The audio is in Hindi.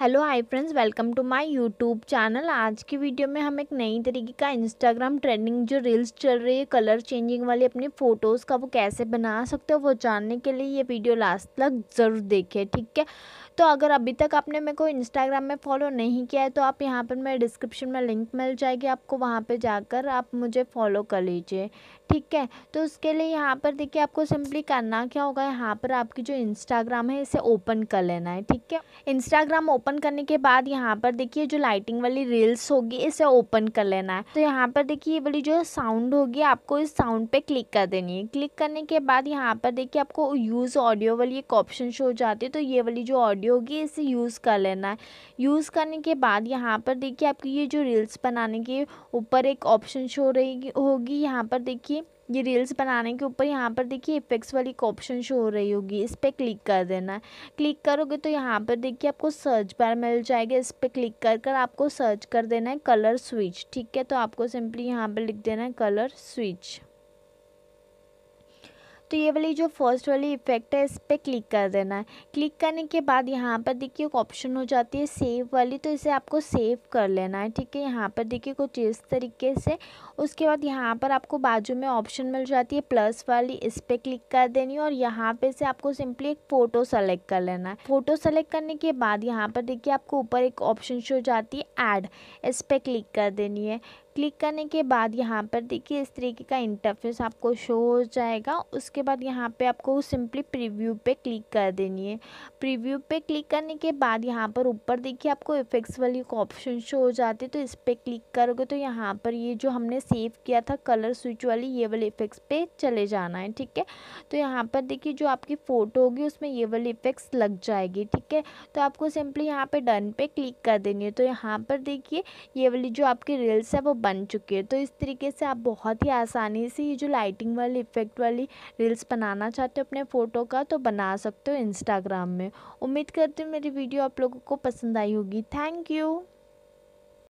hello hi friends welcome to my YouTube channel आज की वीडियो में हम एक नई तरीके का इंस्टाग्राम ट्रेंडिंग जो रील्स चल रही है कलर चेंजिंग वाली अपनी फ़ोटोज़ का वो कैसे बना सकते हो वो जानने के लिए ये वीडियो लास्ट तक ज़रूर देखें ठीक है तो अगर अभी तक आपने मेरे को इंस्टाग्राम में फॉलो नहीं किया है तो आप यहाँ पर मेरे डिस्क्रिप्शन में लिंक मिल जाएगी आपको वहाँ पर जाकर आप मुझे फॉलो कर लीजिए ठीक है तो उसके लिए यहाँ पर देखिए आपको सिंपली करना क्या होगा यहाँ पर आपकी जो इंस्टाग्राम है इसे ओपन कर लेना है ठीक है इंस्टाग्राम ओपन ओपन करने के बाद यहाँ पर देखिए जो लाइटिंग वाली रील्स होगी इसे ओपन कर लेना है तो यहाँ पर देखिए ये वाली जो साउंड होगी आपको इस साउंड पे क्लिक कर देनी है क्लिक करने के बाद यहाँ पर देखिए आपको यूज़ ऑडियो वाली एक ऑप्शन शो हो जाती है तो ये वाली जो ऑडियो होगी इसे यूज़ कर लेना है यूज़ करने के बाद यहाँ पर देखिए आपकी ये जो रील्स बनाने के ऊपर एक ऑप्शन शो रहेगी होगी यहाँ पर देखिए ये रील्स बनाने के ऊपर यहाँ पर देखिए इफेक्ट्स वाली एक ऑप्शन शो हो रही होगी इस पर क्लिक कर देना है क्लिक करोगे तो यहाँ पर देखिए आपको सर्च बार मिल जाएगा इस पर क्लिक कर कर आपको सर्च कर देना है कलर स्विच ठीक है तो आपको सिंपली यहाँ पर लिख देना है कलर स्विच तो ये वाली जो फर्स्ट वाली इफ़ेक्ट है इस पर क्लिक कर देना है क्लिक करने के बाद यहाँ पर देखिए एक ऑप्शन हो जाती है सेव वाली तो इसे आपको सेव कर लेना है ठीक है यहाँ पर देखिए कुछ इस तरीके से उसके बाद यहाँ पर आपको बाजू में ऑप्शन मिल जाती है प्लस वाली इस पर क्लिक कर देनी है और यहाँ पर से आपको सिंपली एक फ़ोटो सेलेक्ट कर लेना है फ़ोटो सेलेक्ट करने के बाद यहाँ पर देखिए आपको ऊपर एक ऑप्शन शो जाती है ऐड इस पर क्लिक कर देनी है क्लिक करने के बाद यहाँ पर देखिए इस तरीके का इंटरफेस आपको शो हो जाएगा उसके बाद यहाँ पे आपको सिंपली प्रीव्यू पे क्लिक कर देनी है प्रीव्यू पे क्लिक करने के बाद यहाँ पर ऊपर देखिए आपको इफेक्ट्स वाली ऑप्शन शो हो जाती है तो इस पर क्लिक करोगे तो यहाँ पर ये जो हमने सेव किया था कलर स्विच वाली ये वाले इफेक्ट्स पे चले जाना है ठीक है तो यहाँ पर देखिए जो आपकी फ़ोटो होगी उसमें ये वाली इफेक्ट्स लग जाएगी ठीक है तो आपको सिंपली यहाँ पर डन पे क्लिक कर देनी है तो यहाँ पर देखिए ये वाली जो आपकी रील्स है वो बन चुकी है तो इस तरीके से आप बहुत ही आसानी से ये जो लाइटिंग वाली इफ़ेक्ट वाली रील्स बनाना चाहते हो अपने फ़ोटो का तो बना सकते हो इंस्टाग्राम में उम्मीद करती हूँ मेरी वीडियो आप लोगों को पसंद आई होगी थैंक यू